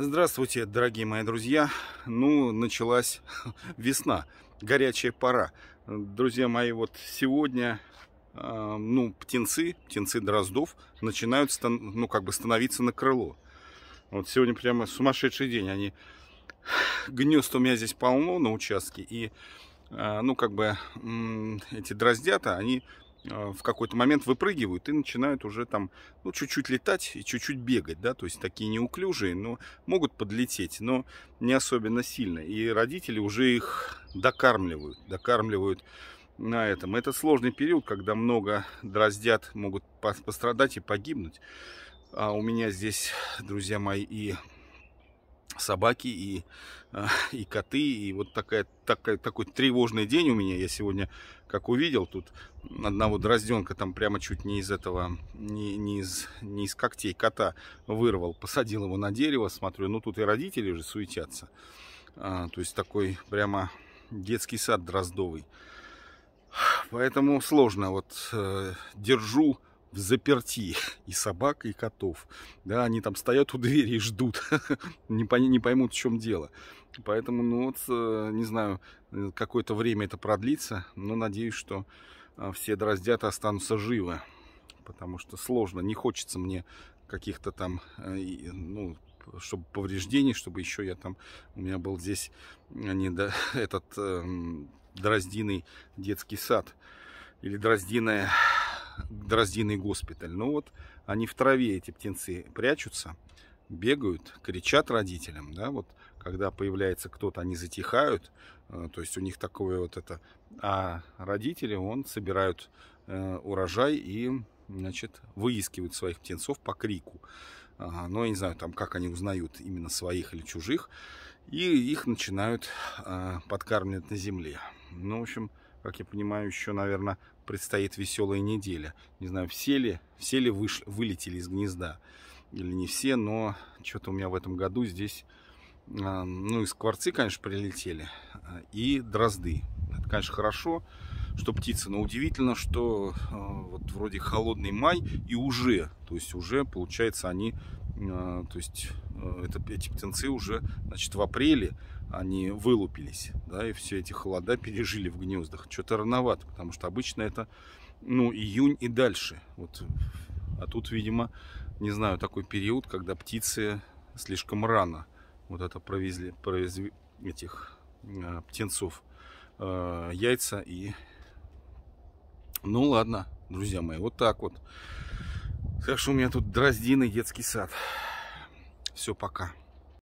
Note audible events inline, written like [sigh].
Здравствуйте, дорогие мои друзья. Ну, началась [laughs] весна, горячая пора. Друзья мои, вот сегодня э, ну, птенцы, птенцы дроздов начинают ну, как бы становиться на крыло. Вот сегодня прямо сумасшедший день. Они [sighs] гнезд у меня здесь полно на участке. И, э, ну, как бы э, эти дроздята, они а, в какой-то момент выпрыгивают и начинают уже там ну, чуть-чуть летать и чуть-чуть бегать, да, то есть такие неуклюжие, но могут подлететь, но не особенно сильно. И родители уже их докармливают, докармливают на этом. Это сложный период, когда много дроздят, могут пострадать и погибнуть. А у меня здесь, друзья мои, и собаки и, а, и коты. И вот такая, такая, такой тревожный день у меня. Я сегодня, как увидел, тут одного дрозденка там прямо чуть не из этого, не, не, из, не из когтей кота вырвал. Посадил его на дерево, смотрю, ну тут и родители же суетятся. А, то есть такой прямо детский сад дроздовый. Поэтому сложно. Вот э, держу в заперти [laughs] и собак, и котов. Да, они там стоят у двери и ждут, [laughs] не, пой, не поймут, в чем дело. Поэтому, ну вот, э, не знаю, э, какое-то время это продлится, но надеюсь, что э, все дроздята останутся живы, потому что сложно, не хочется мне каких-то там, ну, чтобы повреждений, чтобы еще я там, у меня был здесь не до, [laughs] этот э, дроздиный детский сад или дроздиная Дроздиный госпиталь. Ну вот они в траве, эти птенцы, прячутся, бегают, кричат родителям, да, вот когда появляется кто-то, они затихают, э, то есть у них такое вот это, а родители, он, собирают э, урожай и, значит, выискивают своих птенцов по крику. Но ну, я не знаю, там, как они узнают именно своих или чужих. И их начинают э, подкармливать на земле. Ну, в общем, как я понимаю, еще, наверное, предстоит веселая неделя. Не знаю, все ли, все ли вышли, вылетели из гнезда или не все, но что-то у меня в этом году здесь, э, ну, и скворцы, конечно, прилетели, э, и дрозды. Это, конечно, хорошо, что птицы, но удивительно, что э, вот вроде холодный май и уже, то есть уже, получается, они а, то есть э, это, эти птенцы уже значит, в апреле они вылупились, да, и все эти холода пережили в гнездах. Что-то рановато, потому что обычно это, ну, июнь и дальше. Вот. А тут, видимо, не знаю, такой период, когда птицы слишком рано вот это провезли, провезли этих э, птенцов э, яйца и... Ну, ладно, друзья мои, вот так вот. Так у меня тут дроздины, детский сад. Все, пока.